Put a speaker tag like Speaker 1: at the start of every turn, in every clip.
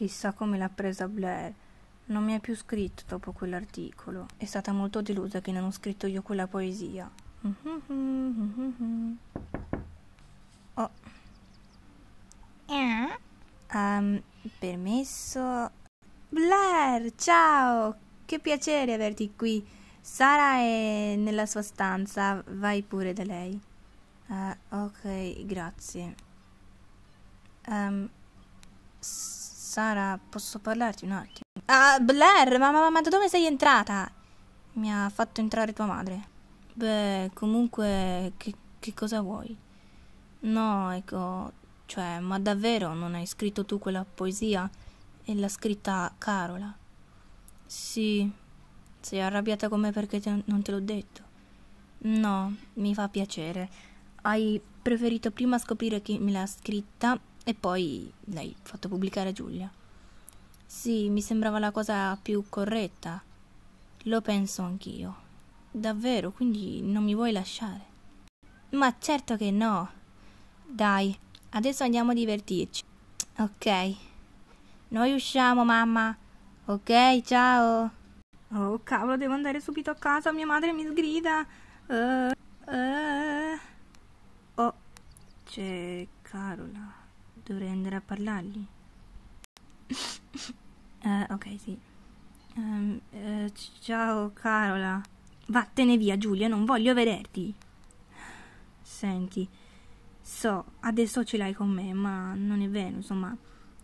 Speaker 1: Chissà come l'ha presa Blair. Non mi ha più scritto dopo quell'articolo. È stata molto delusa che non ho scritto io quella poesia. Oh. Um, permesso. Blair, ciao! Che piacere averti qui. Sara è nella sua stanza, vai pure da lei. Uh, ok, grazie. Um, Sara, posso parlarti un attimo? Ah, Blair, ma, ma, ma da dove sei entrata? Mi ha fatto entrare tua madre. Beh, comunque, che, che cosa vuoi? No, ecco, cioè, ma davvero non hai scritto tu quella poesia? E l'ha scritta Carola. Sì, sei arrabbiata con me perché te non te l'ho detto. No, mi fa piacere. Hai preferito prima scoprire chi me l'ha scritta e poi l'hai fatto pubblicare a Giulia. Sì, mi sembrava la cosa più corretta. Lo penso anch'io. Davvero, quindi non mi vuoi lasciare? Ma certo che no. Dai, adesso andiamo a divertirci. Ok. Noi usciamo, mamma. Ok, ciao. Oh, cavolo, devo andare subito a casa. Mia madre mi sgrida. Uh, eh, uh. Eh. Oh, c'è Carola dovrei andare a parlargli. uh, ok, sì. Um, uh, ciao, Carola. Vattene via, Giulia, non voglio vederti. Senti, so, adesso ce l'hai con me, ma non è vero, insomma.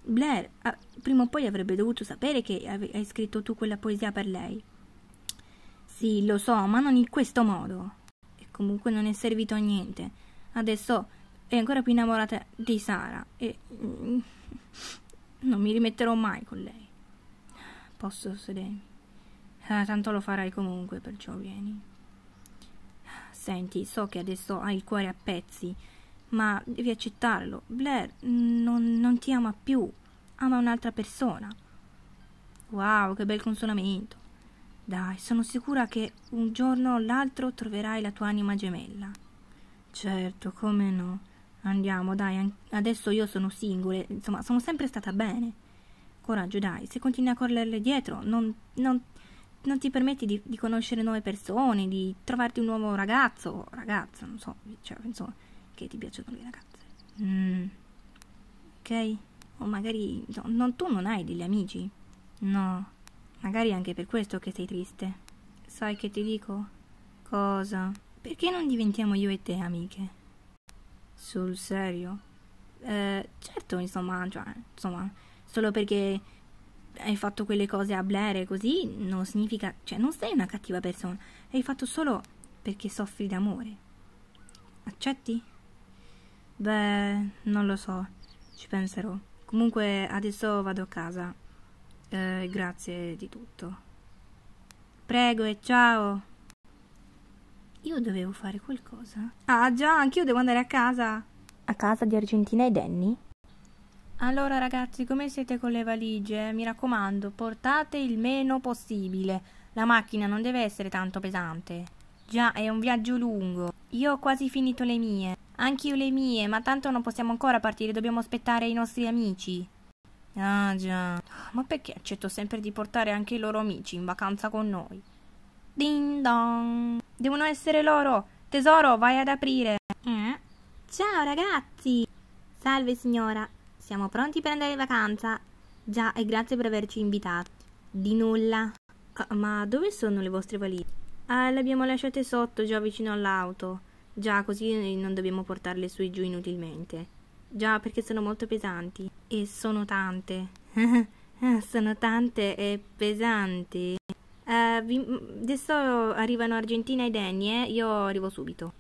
Speaker 1: Blair, ah, prima o poi avrebbe dovuto sapere che hai scritto tu quella poesia per lei. Sì, lo so, ma non in questo modo. E comunque non è servito a niente. Adesso è ancora più innamorata di Sara e mm, non mi rimetterò mai con lei. Posso sedermi. Ah, eh, tanto lo farai comunque, perciò vieni. Senti, so che adesso hai il cuore a pezzi, ma devi accettarlo. Blair non, non ti ama più, ama un'altra persona. Wow, che bel consolamento. Dai, sono sicura che un giorno o l'altro troverai la tua anima gemella. Certo, come no. Andiamo, dai, adesso io sono singole, insomma, sono sempre stata bene. Coraggio, dai, se continui a correrle dietro, non, non, non ti permetti di, di, conoscere nuove persone, di trovarti un nuovo ragazzo, ragazzo, non so, cioè, insomma, che ti piacciono le ragazze. Mm. Ok? O magari no, non, tu non hai degli amici. No, magari anche per questo che sei triste. Sai che ti dico? Cosa? Perché non diventiamo io e te amiche? Sul serio? Eh, certo, insomma, cioè, insomma, solo perché hai fatto quelle cose a Blair così non significa, cioè non sei una cattiva persona, hai fatto solo perché soffri d'amore. Accetti? Beh, non lo so, ci penserò. Comunque adesso vado a casa. Eh, grazie di tutto. Prego e ciao! Io dovevo fare qualcosa. Ah già, anch'io devo andare a casa. A casa di Argentina e Danny? Allora ragazzi, come siete con le valigie? Mi raccomando, portate il meno possibile. La macchina non deve essere tanto pesante. Già, è un viaggio lungo. Io ho quasi finito le mie. Anch'io le mie, ma tanto non possiamo ancora partire, dobbiamo aspettare i nostri amici. Ah già, ma perché accetto sempre di portare anche i loro amici in vacanza con noi? Ding dong! Devono essere loro. Tesoro, vai ad aprire. Eh? Ciao ragazzi. Salve signora. Siamo pronti per andare in vacanza. Già, e grazie per averci invitato. Di nulla. Ah, ma dove sono le vostre valigie? Ah, le abbiamo lasciate sotto, già vicino all'auto. Già, così eh, non dobbiamo portarle su e giù inutilmente. Già, perché sono molto pesanti. E sono tante. sono tante e pesanti. Uh, vi, mm, adesso arrivano Argentina e Denny, eh? io arrivo subito.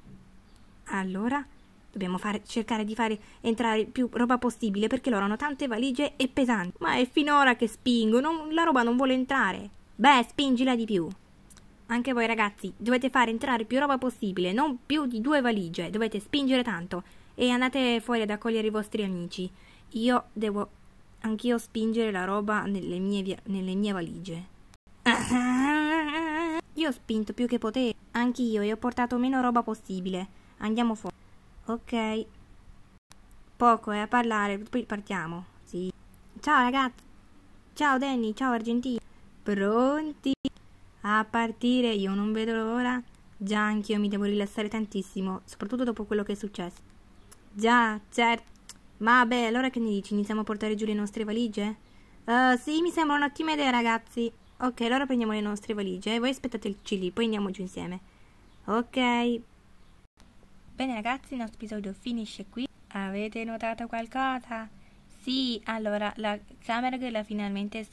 Speaker 1: Allora, dobbiamo fare, cercare di fare entrare più roba possibile perché loro hanno tante valigie e pesanti. Ma è finora che spingo, non, la roba non vuole entrare. Beh, spingila di più. Anche voi ragazzi, dovete fare entrare più roba possibile, non più di due valigie, dovete spingere tanto e andate fuori ad accogliere i vostri amici. Io devo anch'io spingere la roba nelle mie, nelle mie valigie. Io ho spinto più che potevo. Anch'io e ho portato meno roba possibile. Andiamo fuori. Ok. Poco è a parlare, poi partiamo. Sì. Ciao ragazzi. Ciao Danny, ciao Argentina. Pronti? A partire, io non vedo l'ora. Già, anch'io mi devo rilassare tantissimo, soprattutto dopo quello che è successo. Già, certo. Ma beh, allora che ne dici? Iniziamo a portare giù le nostre valigie? Uh, sì, mi sembra un'ottima idea, ragazzi. Ok, allora prendiamo le nostre valigie e voi aspettate il cili, poi andiamo giù insieme. Ok. Bene ragazzi, il nostro episodio finisce qui. Avete notato qualcosa? Sì, allora la Summergirl ha finalmente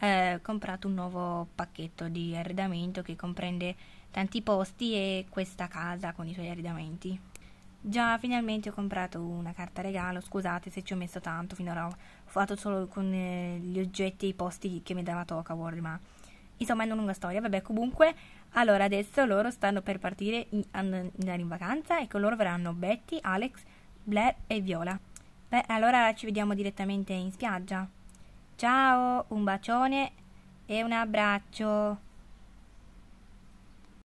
Speaker 1: eh, comprato un nuovo pacchetto di arredamento che comprende tanti posti e questa casa con i suoi arredamenti. Già, finalmente ho comprato una carta regalo, scusate se ci ho messo tanto, finora ho fatto solo con eh, gli oggetti e i posti che mi dava Toca World, ma insomma è una lunga storia, vabbè comunque, allora adesso loro stanno per partire in, in, in vacanza e con loro verranno Betty, Alex, Blair e Viola. Beh, allora ci vediamo direttamente in spiaggia. Ciao, un bacione e un abbraccio.